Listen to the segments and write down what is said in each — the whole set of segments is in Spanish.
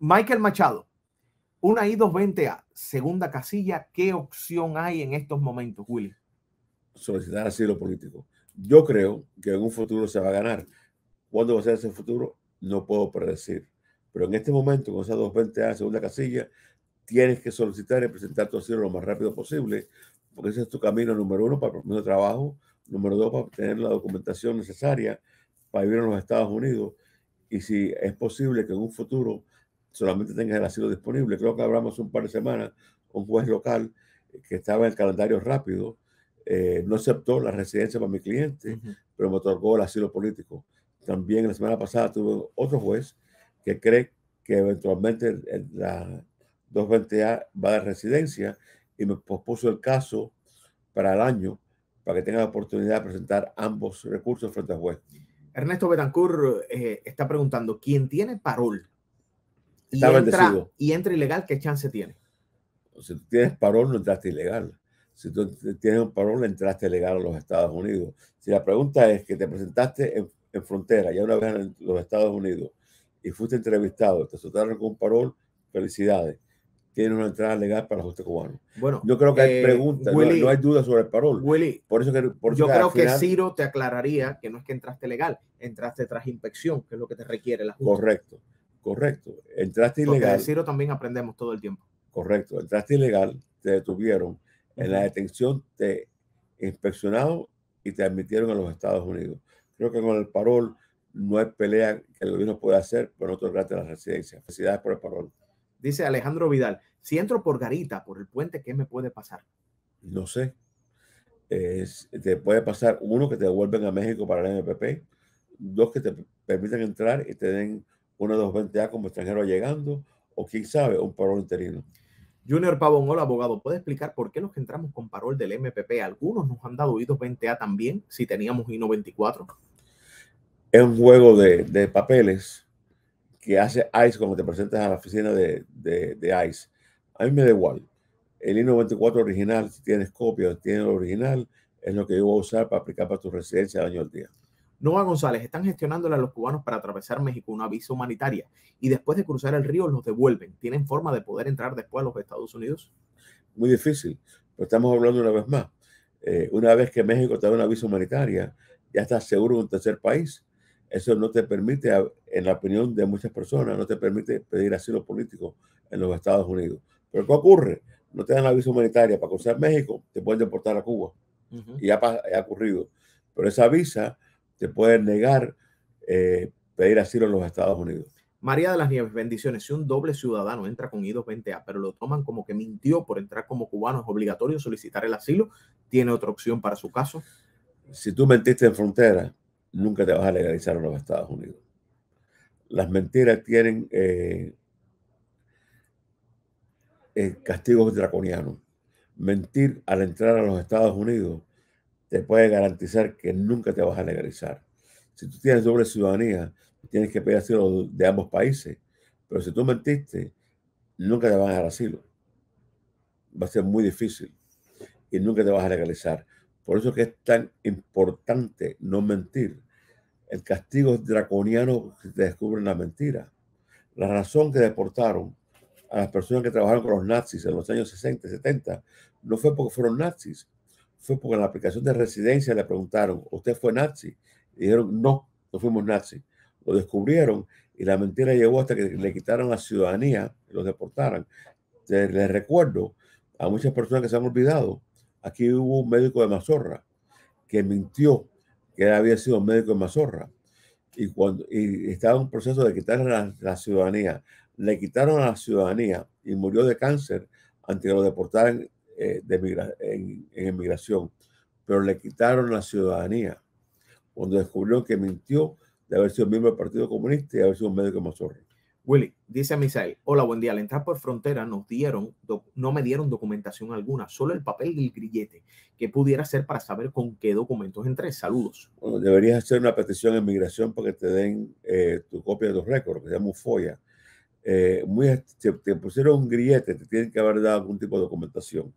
Michael Machado, una I220A, segunda casilla, ¿qué opción hay en estos momentos, Willy? Solicitar asilo político. Yo creo que en un futuro se va a ganar. ¿Cuándo va a ser ese futuro? No puedo predecir. Pero en este momento, con esa 220A, segunda casilla, tienes que solicitar y presentar tu asilo lo más rápido posible, porque ese es tu camino número uno para el trabajo, número dos para obtener la documentación necesaria para vivir en los Estados Unidos. Y si es posible que en un futuro solamente tengas el asilo disponible. Creo que hablamos un par de semanas, un juez local que estaba en el calendario rápido, eh, no aceptó la residencia para mi cliente, pero me otorgó el asilo político. También la semana pasada tuve otro juez que cree que eventualmente la 220A va dar residencia y me pospuso el caso para el año para que tenga la oportunidad de presentar ambos recursos frente al juez. Ernesto Betancourt eh, está preguntando, ¿quién tiene parol y entra, y entra ilegal, ¿qué chance tiene? Si tú tienes parol, no entraste ilegal. Si tú tienes un parol, entraste legal a los Estados Unidos. Si la pregunta es que te presentaste en, frontera, ya una vez en los Estados Unidos, y fuiste entrevistado, te soltaron con un parol, felicidades. Tienes una entrada legal para el ajuste cubano. Bueno, yo creo que hay eh, preguntas, no, hay duda sobre el parol. Willy, por eso yo creo que Ciro te aclararía que no es que entraste legal, entraste tras inspección, que es lo que te requiere la Correcto. Correcto. el traste ilegal. de también aprendemos todo el tiempo. Correcto. Entraste ilegal, te detuvieron. En la detención te inspeccionaron y te admitieron a los Estados Unidos. Creo que con el parol no hay pelea que el gobierno pueda hacer por no de la residencia. Felicidades por el parol. Dice Alejandro Vidal, si entro por Garita, por el puente, ¿qué me puede pasar? No sé. te puede pasar, uno, que te devuelven a México para el MPP, dos, que te permiten entrar y te den uno de los 20A como extranjero llegando, o quién sabe, un parol interino. Junior Pavón, hola abogado, ¿puede explicar por qué los que entramos con parol del MPP, algunos nos han dado i 20A también si teníamos I-94? Es un juego de, papeles que hace ICE cuando te presentas a la oficina de, de, ICE. A mí me da igual. El I-94 original, si tienes copia, o tienes el original, es lo que yo voy a usar para aplicar para tu residencia al año del día. Nova González, están gestionándole a los cubanos para atravesar México una visa humanitaria y después de cruzar el río los devuelven. ¿Tienen forma de poder entrar después a los Estados Unidos? Muy difícil, pero estamos hablando una vez más. Eh, una vez que México te da una visa humanitaria, ya estás seguro en un tercer país. Eso no te permite, en la opinión de muchas personas, no te permite pedir asilo político en los Estados Unidos. Pero ¿qué ocurre? No te dan la visa humanitaria para cruzar México, te pueden deportar a Cuba. Y ya ha ocurrido. Pero esa visa te pueden negar eh, pedir asilo en los Estados Unidos. María de las Nieves, bendiciones. Si un doble ciudadano entra con I-220A, pero lo toman como que mintió por entrar como cubano, es obligatorio solicitar el asilo. ¿Tiene otra opción para su caso? Si tú mentiste en frontera, nunca te vas a legalizar en los Estados Unidos. Las mentiras tienen eh, eh, castigos draconianos. Mentir al entrar a los Estados Unidos te puede garantizar que nunca te vas a legalizar. Si tú tienes doble ciudadanía, tienes que pedir asilo de ambos países. Pero si tú mentiste, nunca te van a dar asilo. Va a ser muy difícil y nunca te vas a legalizar. Por eso es que es tan importante no mentir. El castigo es draconiano si te descubren la mentira. La razón que deportaron a las personas que trabajaron con los nazis en los años 60 y 70 no fue porque fueron nazis, fue porque en la aplicación de residencia le preguntaron, ¿usted fue nazi? dijeron, no, no fuimos nazi. Lo descubrieron y la mentira llegó hasta que le quitaron la ciudadanía, lo deportaron. Les recuerdo a muchas personas que se han olvidado, aquí hubo un médico de Mazorra que mintió que había sido médico de Mazorra y cuando estaba en un proceso de quitarle la, ciudadanía. Le quitaron a la ciudadanía y murió de cáncer antes que lo deportaran eh, de en, en pero le quitaron la ciudadanía cuando descubrieron que mintió de haber sido miembro del Partido Comunista y haber sido un médico Mazorra. Willy, dice a Misael, hola, buen día. Al entrar por frontera nos dieron, no me dieron documentación alguna, solo el papel del grillete. que pudiera hacer para saber con qué documentos entré? Saludos. deberías hacer una petición en migración para que te den eh, tu copia de los récords, que se llama FOIA. Eh, muy, te pusieron un grillete, te tienen que haber dado algún tipo de documentación.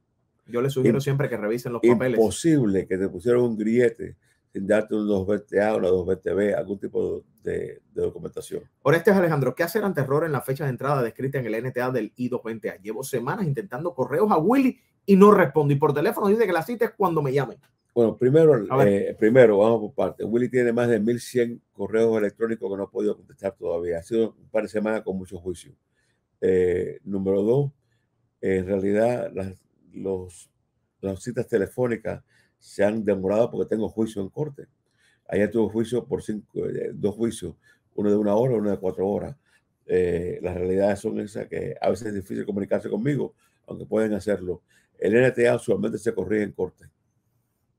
Yo les sugiero siempre que revisen los papeles. Imposible que te pusieran un griete sin darte un 220A o una 220B, algún tipo de, de documentación. Orestes Alejandro, ¿qué hacer ante error en la fecha de entrada descrita en el NTA del I220A? Llevo semanas intentando correos a Willy y no responde. Y por teléfono dice que la cita es cuando me llamen. Bueno, primero, eh, primero vamos por parte. Willy tiene más de 1100 correos electrónicos que no ha podido contestar todavía. Ha sido un par de semanas con mucho juicio. Eh, número dos, en realidad las las citas telefónicas se han demorado porque tengo juicio en corte. Ayer tuve juicio por eh, dos juicios, uno de una hora, y uno de cuatro horas. Eh, las realidades son esas que a veces es difícil comunicarse conmigo, aunque pueden hacerlo. El NTA usualmente se corrige en corte.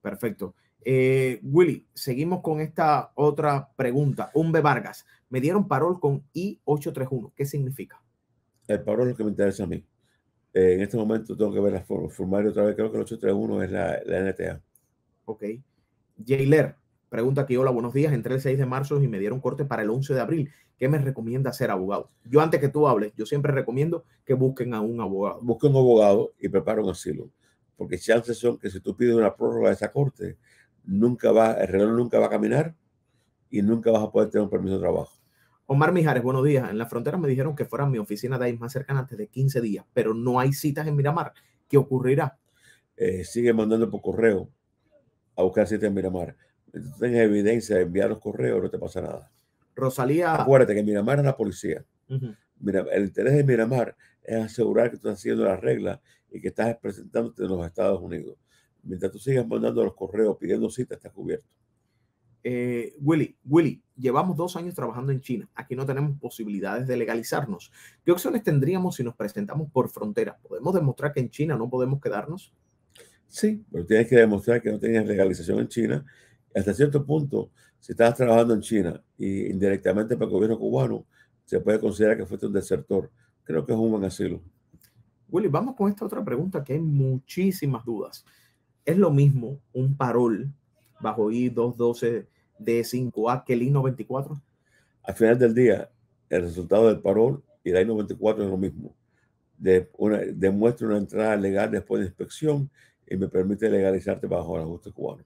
Perfecto. Eh, Willy, seguimos con esta otra pregunta. Umbe Vargas, me dieron parol con I831. ¿Qué significa? El parol es lo que me interesa a mí. Eh, en este momento tengo que ver el formulario otra vez. Creo que el 831 es la, NTA. Ok. Jayler pregunta que hola, buenos días. Entré el 6 de marzo y me dieron corte para el 11 de abril. ¿Qué me recomienda ser abogado? Yo antes que tú hables, yo siempre recomiendo que busquen a un abogado. Busquen un abogado y preparen un asilo. Porque chances son que si tú pides una prórroga de esa corte, nunca va, el reloj nunca va a caminar y nunca vas a poder tener un permiso de trabajo. Omar Mijares, buenos días. En la frontera me dijeron que fuera mi oficina de ahí más cercana antes de 15 días, pero no hay citas en Miramar. ¿Qué ocurrirá? Eh, sigue mandando por correo a buscar citas en Miramar. tengas evidencia, de enviar los correos, no te pasa nada. Rosalía. Acuérdate que Miramar es la policía. Mira, el interés de Miramar es asegurar que tú estás haciendo las reglas y que estás presentándote en los Estados Unidos. Mientras tú sigas mandando los correos pidiendo citas, estás cubierto. Eh, Willy, Willy, llevamos dos años trabajando en China. Aquí no tenemos posibilidades de legalizarnos. ¿Qué opciones tendríamos si nos presentamos por frontera? ¿Podemos demostrar que en China no podemos quedarnos? Sí, pero tienes que demostrar que no tenías legalización en China. Hasta cierto punto, si estabas trabajando en China y indirectamente para el gobierno cubano, se puede considerar que fuiste un desertor. Creo que es un buen asilo. Willy, vamos con esta otra pregunta que hay muchísimas dudas. ¿Es lo mismo un parol bajo I-212 de 5A que el I-94? Al final del día, el resultado del parol y el I-94 es lo mismo. demuestra una entrada legal después de inspección y me permite legalizarte bajo el ajuste cubano.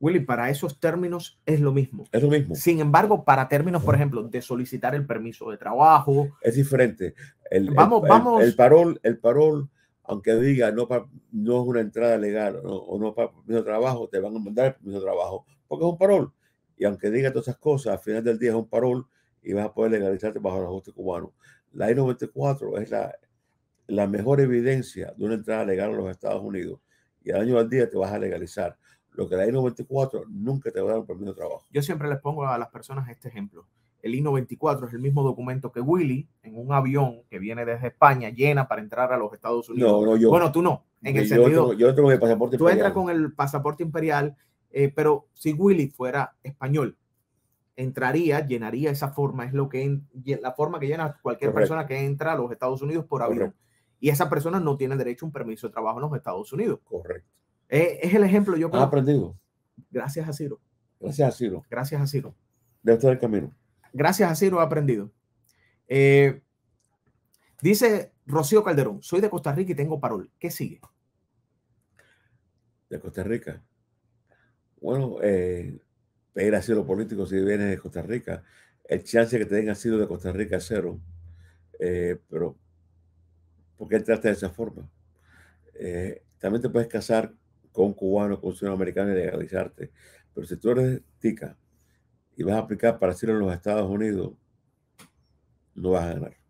Willy, para esos términos es lo mismo. Es lo mismo. Sin embargo, para términos, por ejemplo, de solicitar el permiso de trabajo. Es diferente. El, vamos, vamos. el, parol, el parol aunque diga no, no es una entrada legal o no para permiso de trabajo, te van a mandar el permiso de trabajo, porque es un parol. Y aunque diga todas esas cosas, al final del día es un parol y vas a poder legalizarte bajo el ajuste cubano. La I-94 es la, la mejor evidencia de una entrada legal a los Estados Unidos y al año al día te vas a legalizar. Lo que la I-94 nunca te va a dar un permiso de trabajo. Yo siempre les pongo a las personas este ejemplo. El I-94 es el mismo documento que Willy en un avión que viene desde España llena para entrar a los Estados Unidos. No, no, yo. Bueno, tú no. En el sentido. Yo, tengo el pasaporte Tú entras con el pasaporte imperial, eh, pero si Willy fuera español, entraría, llenaría esa forma, es lo que la forma que llena cualquier persona que entra a los Estados Unidos por avión. Y esa persona no tiene derecho a un permiso de trabajo en los Estados Unidos. Correcto. Eh, es el ejemplo, yo aprendido. Gracias Asiro. Gracias Asiro. Gracias Asiro de el camino. Gracias a Ciro he aprendido. Eh, dice Rocío Calderón, soy de Costa Rica y tengo parol. ¿Qué sigue? De Costa Rica. Bueno, eh, pedir asilo político si vienes de Costa Rica. El chance que te den asilo de Costa Rica es cero. Eh, pero, ¿por qué trata de esa forma? Eh, también te puedes casar con cubanos, cubano, con un ciudadano americano y legalizarte. Pero si tú eres tica y vas a aplicar para hacerlo en los Estados Unidos, no vas a ganar.